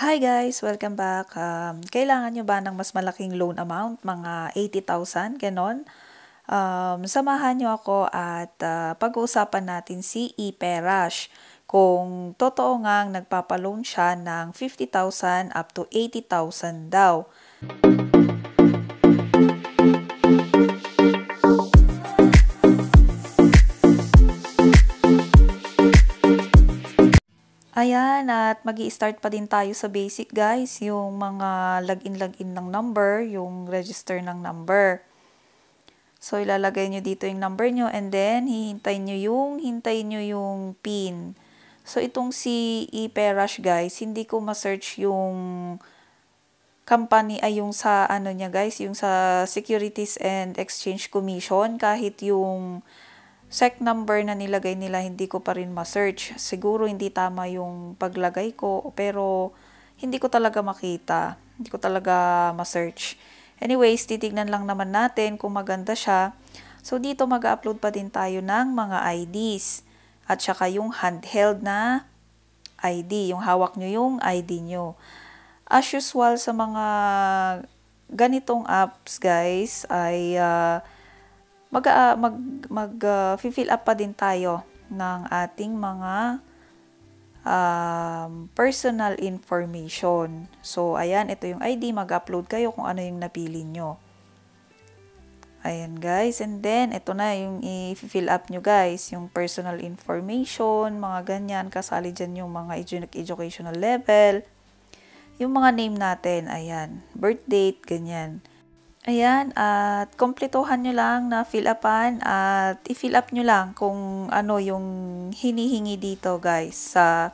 Hi guys! Welcome back! Um, kailangan nyo ba ng mas malaking loan amount? Mga 80,000? Ganon? Um, samahan nyo ako at uh, pag-uusapan natin si Ipe Rush. Kung totoo nga nagpapaloan siya ng 50,000 up to 80,000 daw. yan at mag start pa din tayo sa basic guys, yung mga login-login ng number, yung register ng number. So, ilalagay nyo dito yung number nyo and then, hihintay nyo yung, hintay nyo yung PIN. So, itong si Iperash guys, hindi ko ma-search yung company, ay yung sa ano niya guys, yung sa Securities and Exchange Commission, kahit yung sec number na nilagay nila hindi ko pa rin ma-search. Siguro hindi tama yung paglagay ko pero hindi ko talaga makita. Hindi ko talaga ma-search. Anyways, titignan lang naman natin kung maganda siya. So dito mag-upload pa din tayo ng mga IDs at saka yung handheld na ID, yung hawak nyo yung ID nyo. As usual sa mga ganitong apps guys ay uh, mag uh, mag mag uh, fill up pa din tayo ng ating mga um, personal information. So, ayan, ito yung ID. Mag-upload kayo kung ano yung napili nyo. Ayan, guys. And then, ito na yung i-fill up nyo, guys. Yung personal information, mga ganyan. Kasali dyan yung mga edu educational level. Yung mga name natin, ayan. Birth date, ganyan. Ayan, at kompletuhan nyo lang na fill upan at i-fill up nyo lang kung ano yung hinihingi dito guys sa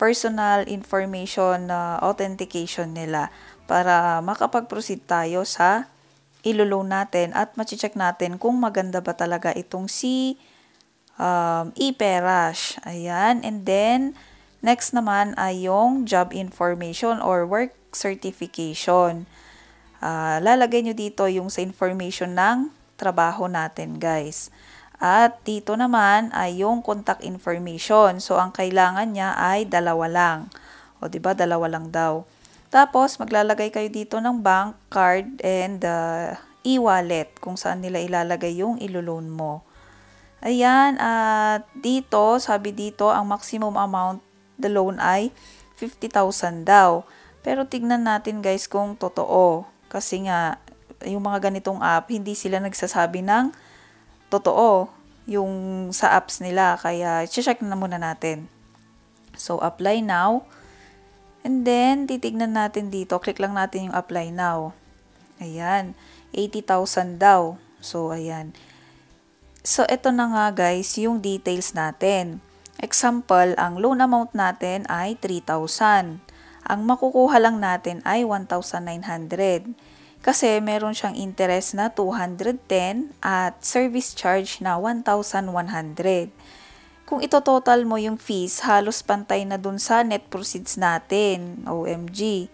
personal information na uh, authentication nila para makapag-proceed tayo sa ilulong natin at machi-check natin kung maganda ba talaga itong si um, e-perash. Ayan, and then next naman ay yung job information or work certification. Uh, lalagay nyo dito yung sa information ng trabaho natin guys. At dito naman ay yung contact information. So, ang kailangan niya ay dalawa lang. O, ba diba? Dalawa lang daw. Tapos, maglalagay kayo dito ng bank, card, and uh, e-wallet kung saan nila ilalagay yung iloloan mo. Ayan, at dito, sabi dito, ang maximum amount the loan ay 50,000 daw. Pero tignan natin guys kung totoo. Kasi nga, yung mga ganitong app, hindi sila nagsasabi ng totoo yung sa apps nila. Kaya, check na muna natin. So, apply now. And then, titignan natin dito. Click lang natin yung apply now. Ayan. 80,000 daw. So, ayan. So, ito na nga guys, yung details natin. Example, ang loan amount natin ay 3,000 ang makukuha lang natin ay 1,900 kasi meron siyang interest na 210 at service charge na 1,100. Kung ito total mo yung fees, halos pantay na dun sa net proceeds natin, OMG.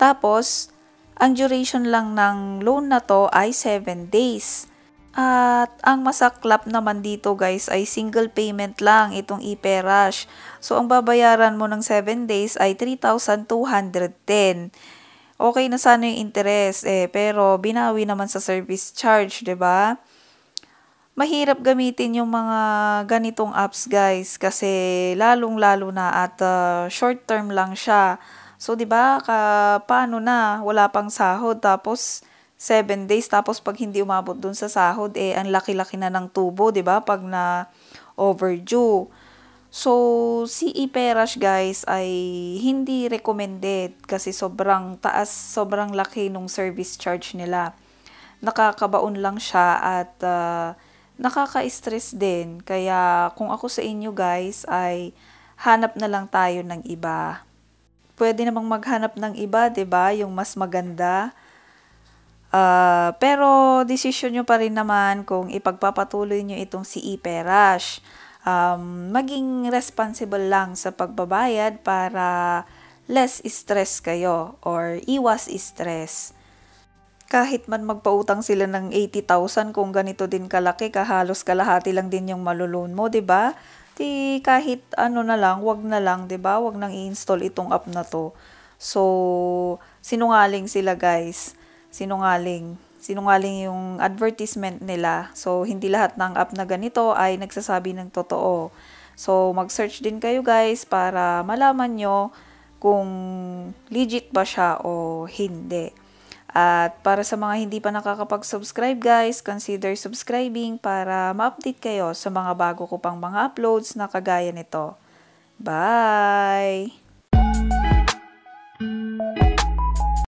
Tapos, ang duration lang ng loan na to ay 7 days. At ang masaklap naman dito guys ay single payment lang itong e-perash. So ang babayaran mo ng 7 days ay 3,210. Okay na sana yung interest eh pero binawi naman sa service charge, 'di ba? Mahirap gamitin yung mga ganitong apps guys kasi lalong-lalo na at uh, short term lang siya. So 'di ba? paano na wala pang sahod tapos seven days tapos pag hindi umabot dun sa sahod eh ang laki-laki na ng tubo, 'di ba? Pag na overdue. So, si Iperash guys ay hindi recommended kasi sobrang taas, sobrang laki nung service charge nila. Nakakabaon lang siya at uh, nakaka-stress din. Kaya kung ako sa inyo guys ay hanap na lang tayo ng iba. Pwede namang maghanap ng iba, 'di ba? Yung mas maganda Uh, pero, decision nyo pa rin naman kung ipagpapatuloy nyo itong si Iperash. Um, maging responsible lang sa pagbabayad para less stress kayo or iwas stress. Kahit man magpautang sila ng 80,000 kung ganito din kalaki, kahalos kalahati lang din yung maloloan mo, 'di ba? Di kahit ano na lang, wag na lang, 'di ba? Wag nang i-install itong app na 'to. So, sinungaling sila, guys sinungaling. Sinungaling yung advertisement nila. So, hindi lahat ng app na ganito ay nagsasabi ng totoo. So, mag-search din kayo guys para malaman nyo kung legit ba siya o hindi. At para sa mga hindi pa nakakapag-subscribe guys, consider subscribing para ma-update kayo sa mga bago ko pang mga uploads na kagaya nito. Bye!